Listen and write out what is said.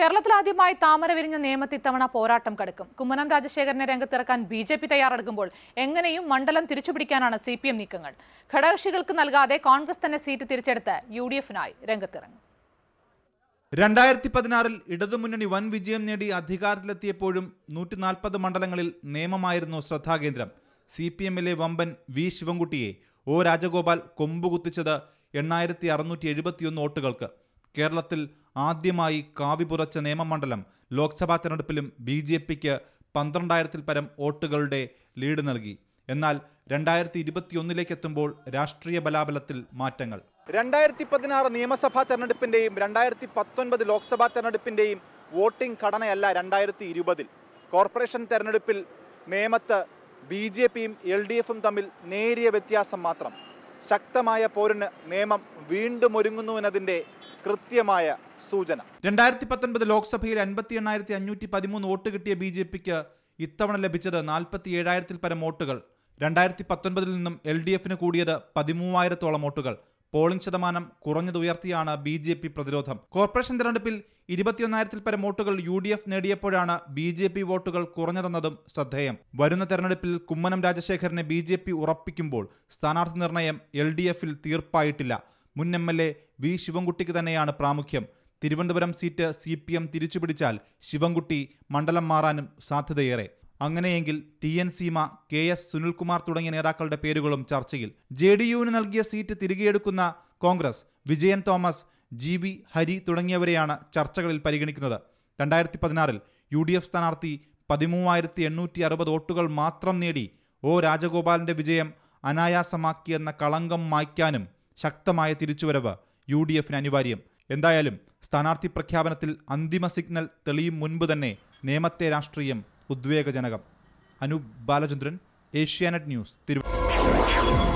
കേരളത്തിൽ ആദ്യമായി താമര വിരിഞ്ഞ നിയമത്തിൽ തവണ പോരാട്ടം കടക്കും കുമ്മനം രാജശേഖരനെ രംഗത്തിറക്കാൻ ബി ജെ പി തയ്യാറെടുക്കുമ്പോൾ എങ്ങനെയും മണ്ഡലം തിരിച്ചുപിടിക്കാനാണ് സി പി എം നീക്കങ്ങൾ ഘടകകക്ഷികൾക്ക് നൽകാതെ കോൺഗ്രസ് തന്നെ സീറ്റ് തിരിച്ചെടുത്ത് യു ഡി എഫിനായി രംഗത്തിറങ്ങും രണ്ടായിരത്തി പതിനാറിൽ ഇടതുമുന്നണി വൻ വിജയം നേടി അധികാരത്തിലെത്തിയപ്പോഴും നൂറ്റി നാൽപ്പത് മണ്ഡലങ്ങളിൽ നിയമമായിരുന്നു ശ്രദ്ധാകേന്ദ്രം സി പി എമ്മിലെ വമ്പൻ വി ശിവൻകുട്ടിയെ ഒ രാജഗോപാൽ കൊമ്പുകുത്തിച്ചത് എണ്ണായിരത്തി അറുന്നൂറ്റി എഴുപത്തിയൊന്ന് വോട്ടുകൾക്ക് കേരളത്തിൽ ആദ്യമായി കാവി പുറച്ച നിയമമണ്ഡലം ലോക്സഭാ തെരഞ്ഞെടുപ്പിലും ബി ജെ പിക്ക് പന്ത്രണ്ടായിരത്തിൽ പരം വോട്ടുകളുടെ ലീഡ് നൽകി എന്നാൽ രണ്ടായിരത്തി ഇരുപത്തിയൊന്നിലേക്ക് എത്തുമ്പോൾ രാഷ്ട്രീയ ബലാബലത്തിൽ മാറ്റങ്ങൾ രണ്ടായിരത്തി പതിനാറ് നിയമസഭാ തെരഞ്ഞെടുപ്പിന്റെയും രണ്ടായിരത്തി പത്തൊൻപത് ലോക്സഭാ തെരഞ്ഞെടുപ്പിന്റെയും വോട്ടിംഗ് ഘടനയല്ല രണ്ടായിരത്തി ഇരുപതിൽ കോർപ്പറേഷൻ തെരഞ്ഞെടുപ്പിൽ നിയമത്ത് ബി ജെ പിയും എൽ ഡി എഫും തമ്മിൽ നേരിയ വ്യത്യാസം മാത്രം ശക്തമായ പോരിന് നിയമം വീണ്ടും ഒരുങ്ങുന്നുവെന്നതിൻ്റെ കൃത്യമായ സൂചന രണ്ടായിരത്തി പത്തൊൻപത് ലോക്സഭയിൽ അൻപത്തി എണ്ണായിരത്തി അഞ്ഞൂറ്റി പതിമൂന്ന് വോട്ട് കിട്ടിയ ബി ജെ പിക്ക് ഇത്തവണ ലഭിച്ചത് നാൽപ്പത്തി ഏഴായിരത്തിൽ പരം വോട്ടുകൾ രണ്ടായിരത്തി പത്തൊൻപതിൽ നിന്നും എൽ ഡി എഫിന് കൂടിയത് പതിമൂവായിരത്തോളം വോട്ടുകൾ പോളിംഗ് ശതമാനം കുറഞ്ഞത് ഉയർത്തിയാണ് ബി ജെ പി പ്രതിരോധം കോർപ്പറേഷൻ തെരഞ്ഞെടുപ്പിൽ ഇരുപത്തിയൊന്നായിരത്തിൽ പരം വോട്ടുകൾ യു ഡി എഫ് നേടിയപ്പോഴാണ് ബി ജെ പി വോട്ടുകൾ കുറഞ്ഞതെന്നതും ശ്രദ്ധേയം വരുന്ന തെരഞ്ഞെടുപ്പിൽ കുമ്മനം രാജശേഖരനെ ബി ജെ പി ഉറപ്പിക്കുമ്പോൾ സ്ഥാനാർത്ഥി നിർണയം എൽ ഡി എഫിൽ തീർപ്പായിട്ടില്ല മുൻ എം എൽ എ വി ശിവൻകുട്ടിക്ക് തന്നെയാണ് പ്രാമുഖ്യം Thiruvananthapuram seat C P M തിരിച്ചുപിടിച്ചാൽ ശിവൻകുട്ടി മണ്ഡലം മാറാനും സാധ്യതയേറെ അങ്ങനെയെങ്കിൽ T N Seema K S Sunilkumar തുടങ്ങിയ നേതാക്കളുടെ പേരുകളും ചർച്ചയിൽ ജെ ഡി യുവിന് നൽകിയ സീറ്റ് തിരികെയെടുക്കുന്ന Congress Vijayan Thomas G V Hari തുടങ്ങിയവരെയാണ് ചർച്ചകളിൽ പരിഗണിക്കുന്നത് രണ്ടായിരത്തി പതിനാറിൽ യു ഡി എഫ് സ്ഥാനാർത്ഥി പതിമൂവായിരത്തി എണ്ണൂറ്റി അറുപത് വോട്ടുകൾ മാത്രം നേടി ഒ രാജഗോപാലിന്റെ വിജയം അനായാസമാക്കിയെന്ന കളങ്കം മായ്ക്കാനും ശക്തമായ തിരിച്ചുവരവ് യു ഡി എഫിന് അനിവാര്യം എന്തായാലും സ്ഥാനാർത്ഥി പ്രഖ്യാപനത്തിൽ അന്തിമ സിഗ്നൽ തെളിയും മുൻപ് തന്നെ നേമത്തെ രാഷ്ട്രീയം ഉദ്വേഗജനകം അനൂപ് ബാലചന്ദ്രൻ ഏഷ്യാനെറ്റ് ന്യൂസ് തിരുവനന്തപുരം